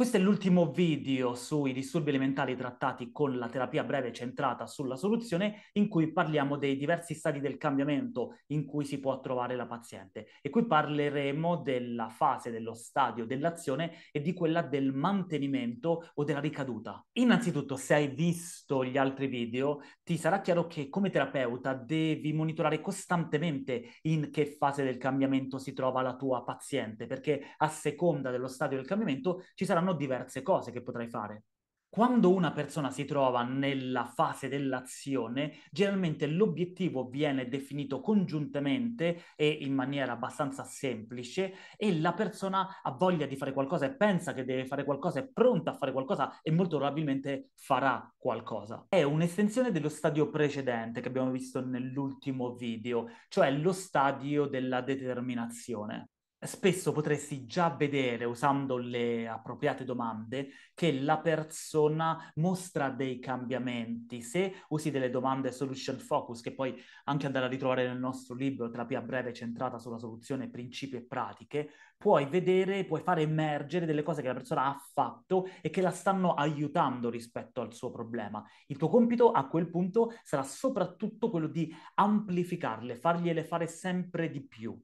Questo è l'ultimo video sui disturbi alimentari trattati con la terapia breve centrata sulla soluzione, in cui parliamo dei diversi stadi del cambiamento in cui si può trovare la paziente. E qui parleremo della fase, dello stadio dell'azione e di quella del mantenimento o della ricaduta. Innanzitutto, se hai visto gli altri video, ti sarà chiaro che come terapeuta devi monitorare costantemente in che fase del cambiamento si trova la tua paziente, perché a seconda dello stadio del cambiamento ci saranno saranno diverse cose che potrai fare. Quando una persona si trova nella fase dell'azione, generalmente l'obiettivo viene definito congiuntamente e in maniera abbastanza semplice e la persona ha voglia di fare qualcosa e pensa che deve fare qualcosa, è pronta a fare qualcosa e molto probabilmente farà qualcosa. È un'estensione dello stadio precedente che abbiamo visto nell'ultimo video, cioè lo stadio della determinazione spesso potresti già vedere, usando le appropriate domande, che la persona mostra dei cambiamenti. Se usi delle domande solution focus, che puoi anche andare a ritrovare nel nostro libro Terapia breve centrata sulla soluzione, principi e pratiche, puoi vedere, puoi fare emergere delle cose che la persona ha fatto e che la stanno aiutando rispetto al suo problema. Il tuo compito a quel punto sarà soprattutto quello di amplificarle, fargliele fare sempre di più.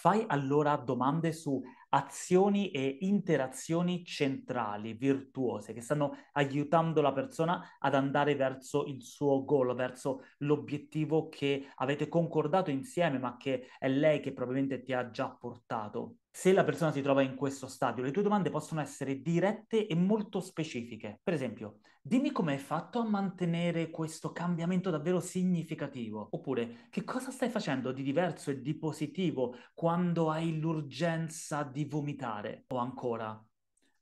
Fai allora domande su azioni e interazioni centrali, virtuose, che stanno aiutando la persona ad andare verso il suo goal, verso l'obiettivo che avete concordato insieme, ma che è lei che probabilmente ti ha già portato se la persona si trova in questo stadio, le tue domande possono essere dirette e molto specifiche. Per esempio, dimmi come hai fatto a mantenere questo cambiamento davvero significativo, oppure che cosa stai facendo di diverso e di positivo quando hai l'urgenza di vomitare, o ancora,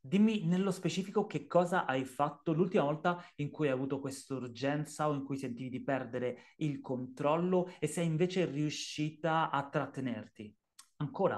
Dimmi nello specifico che cosa hai fatto l'ultima volta in cui hai avuto quest'urgenza o in cui sentivi di perdere il controllo e sei invece riuscita a trattenerti. Ancora,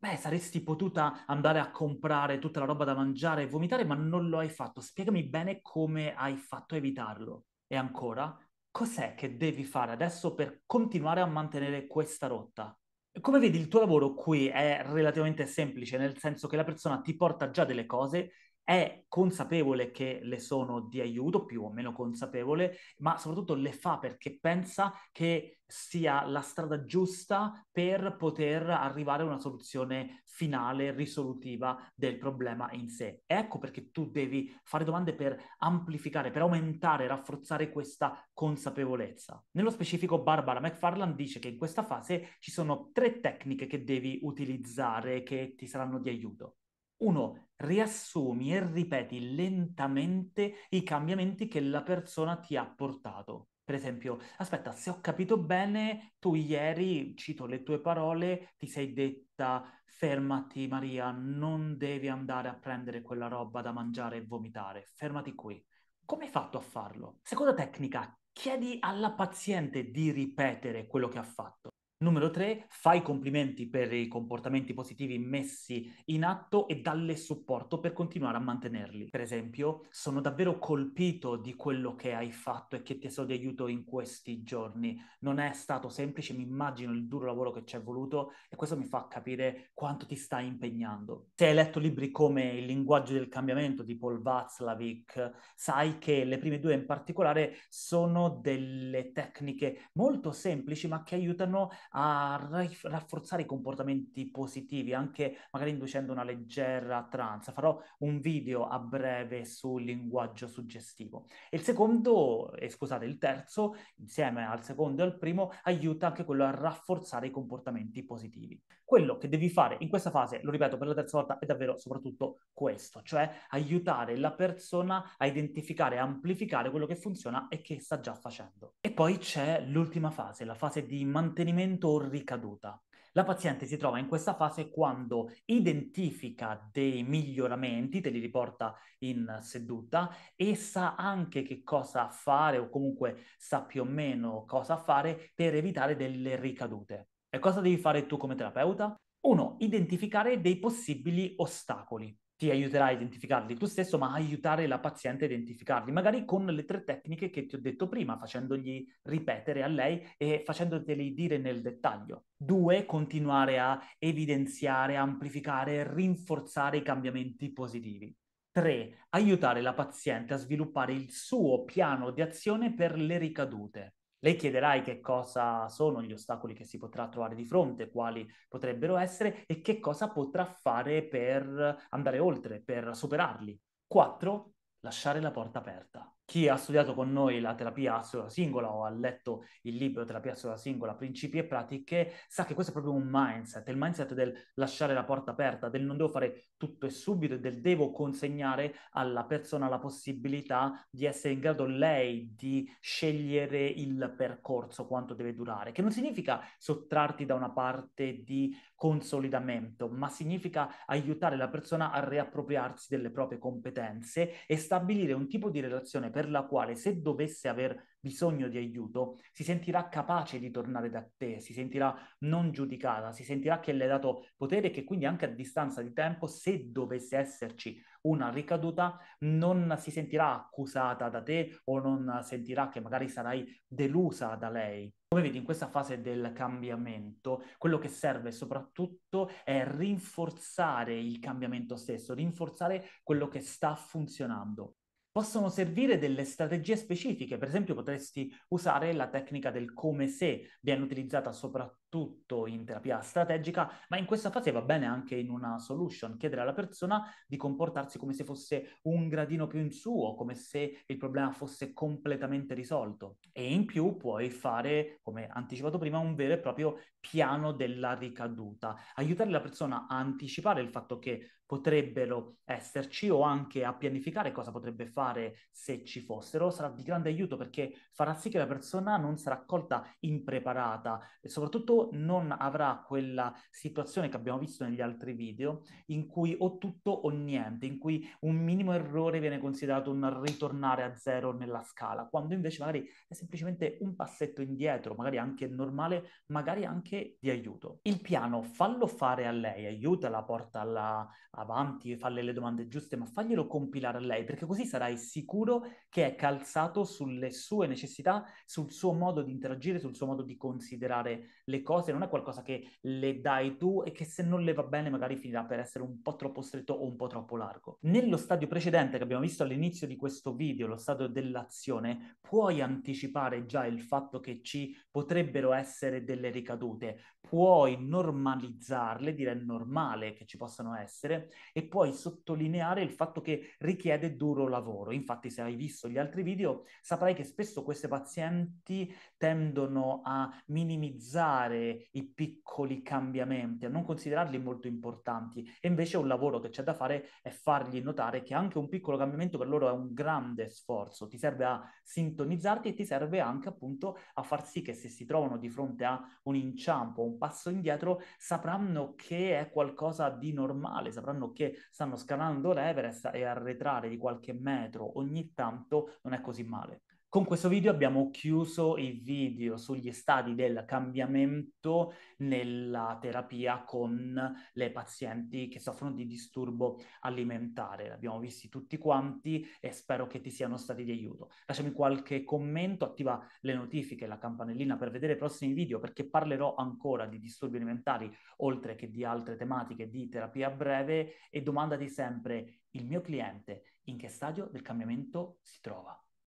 Beh, saresti potuta andare a comprare tutta la roba da mangiare e vomitare, ma non lo hai fatto. Spiegami bene come hai fatto a evitarlo. E ancora, cos'è che devi fare adesso per continuare a mantenere questa rotta? Come vedi, il tuo lavoro qui è relativamente semplice, nel senso che la persona ti porta già delle cose, è consapevole che le sono di aiuto, più o meno consapevole, ma soprattutto le fa perché pensa che sia la strada giusta per poter arrivare a una soluzione finale, risolutiva del problema in sé. Ecco perché tu devi fare domande per amplificare, per aumentare, rafforzare questa consapevolezza. Nello specifico Barbara McFarland dice che in questa fase ci sono tre tecniche che devi utilizzare che ti saranno di aiuto. Uno, riassumi e ripeti lentamente i cambiamenti che la persona ti ha portato. Per esempio, aspetta, se ho capito bene, tu ieri, cito le tue parole, ti sei detta fermati Maria, non devi andare a prendere quella roba da mangiare e vomitare, fermati qui. Come hai fatto a farlo? Seconda tecnica, chiedi alla paziente di ripetere quello che ha fatto. Numero 3, fai complimenti per i comportamenti positivi messi in atto e dalle supporto per continuare a mantenerli. Per esempio, sono davvero colpito di quello che hai fatto e che ti è stato di aiuto in questi giorni. Non è stato semplice, mi immagino il duro lavoro che ci è voluto e questo mi fa capire quanto ti stai impegnando. Se hai letto libri come Il linguaggio del cambiamento di Paul Václavic, sai che le prime due in particolare sono delle tecniche molto semplici ma che aiutano a rafforzare i comportamenti positivi, anche magari inducendo una leggera trance. Farò un video a breve sul linguaggio suggestivo. E il secondo, e eh, scusate, il terzo, insieme al secondo e al primo, aiuta anche quello a rafforzare i comportamenti positivi. Quello che devi fare in questa fase, lo ripeto per la terza volta, è davvero soprattutto questo, cioè aiutare la persona a identificare, amplificare quello che funziona e che sta già facendo. E poi c'è l'ultima fase, la fase di mantenimento scorrimento o ricaduta. La paziente si trova in questa fase quando identifica dei miglioramenti, te li riporta in seduta e sa anche che cosa fare o comunque sa più o meno cosa fare per evitare delle ricadute. E cosa devi fare tu come terapeuta? 1. identificare dei possibili ostacoli. Ti aiuterà a identificarli tu stesso, ma aiutare la paziente a identificarli, magari con le tre tecniche che ti ho detto prima, facendogli ripetere a lei e facendoteli dire nel dettaglio. 2. continuare a evidenziare, amplificare, rinforzare i cambiamenti positivi. 3. Aiutare la paziente a sviluppare il suo piano di azione per le ricadute. Lei chiederai che cosa sono gli ostacoli che si potrà trovare di fronte, quali potrebbero essere e che cosa potrà fare per andare oltre, per superarli. 4. Lasciare la porta aperta chi ha studiato con noi la terapia a singola o ha letto il libro Terapia a singola, principi e pratiche, sa che questo è proprio un mindset, il mindset del lasciare la porta aperta, del non devo fare tutto e subito e del devo consegnare alla persona la possibilità di essere in grado lei di scegliere il percorso, quanto deve durare, che non significa sottrarti da una parte di consolidamento, ma significa aiutare la persona a riappropriarsi delle proprie competenze e stabilire un tipo di relazione per la quale se dovesse aver bisogno di aiuto si sentirà capace di tornare da te, si sentirà non giudicata, si sentirà che le hai dato potere e che quindi anche a distanza di tempo, se dovesse esserci una ricaduta, non si sentirà accusata da te o non sentirà che magari sarai delusa da lei. Come vedi, in questa fase del cambiamento, quello che serve soprattutto è rinforzare il cambiamento stesso, rinforzare quello che sta funzionando possono servire delle strategie specifiche, per esempio potresti usare la tecnica del come se, viene utilizzata soprattutto in terapia strategica, ma in questa fase va bene anche in una solution, chiedere alla persona di comportarsi come se fosse un gradino più in su o come se il problema fosse completamente risolto. E in più puoi fare, come anticipato prima, un vero e proprio piano della ricaduta, aiutare la persona a anticipare il fatto che potrebbero esserci o anche a pianificare cosa potrebbe fare se ci fossero, sarà di grande aiuto perché farà sì che la persona non sarà accolta impreparata e soprattutto non avrà quella situazione che abbiamo visto negli altri video in cui o tutto o niente, in cui un minimo errore viene considerato un ritornare a zero nella scala, quando invece magari è semplicemente un passetto indietro, magari anche normale, magari anche di aiuto. Il piano fallo fare a lei, aiutala, portala avanti, falle le domande giuste, ma faglielo compilare a lei, perché così sarai sicuro che è calzato sulle sue necessità, sul suo modo di interagire, sul suo modo di considerare le cose, non è qualcosa che le dai tu e che se non le va bene magari finirà per essere un po' troppo stretto o un po' troppo largo. Nello stadio precedente che abbiamo visto all'inizio di questo video, lo stadio dell'azione, puoi anticipare già il fatto che ci potrebbero essere delle ricadute, puoi normalizzarle, dire è normale che ci possano essere, e puoi sottolineare il fatto che richiede duro lavoro. Infatti se hai visto gli altri video saprai che spesso queste pazienti tendono a minimizzare i piccoli cambiamenti, a non considerarli molto importanti e invece un lavoro che c'è da fare è fargli notare che anche un piccolo cambiamento per loro è un grande sforzo, ti serve a sintonizzarti e ti serve anche appunto a far sì che se si trovano di fronte a un inciampo, un passo indietro, sapranno che è qualcosa di normale, sapranno sanno che stanno scalando l'Everest e arretrare di qualche metro ogni tanto non è così male. Con questo video abbiamo chiuso i video sugli stadi del cambiamento nella terapia con le pazienti che soffrono di disturbo alimentare. L'abbiamo visti tutti quanti e spero che ti siano stati di aiuto. Lasciami qualche commento, attiva le notifiche e la campanellina per vedere i prossimi video perché parlerò ancora di disturbi alimentari oltre che di altre tematiche di terapia breve e domandati sempre il mio cliente in che stadio del cambiamento si trova.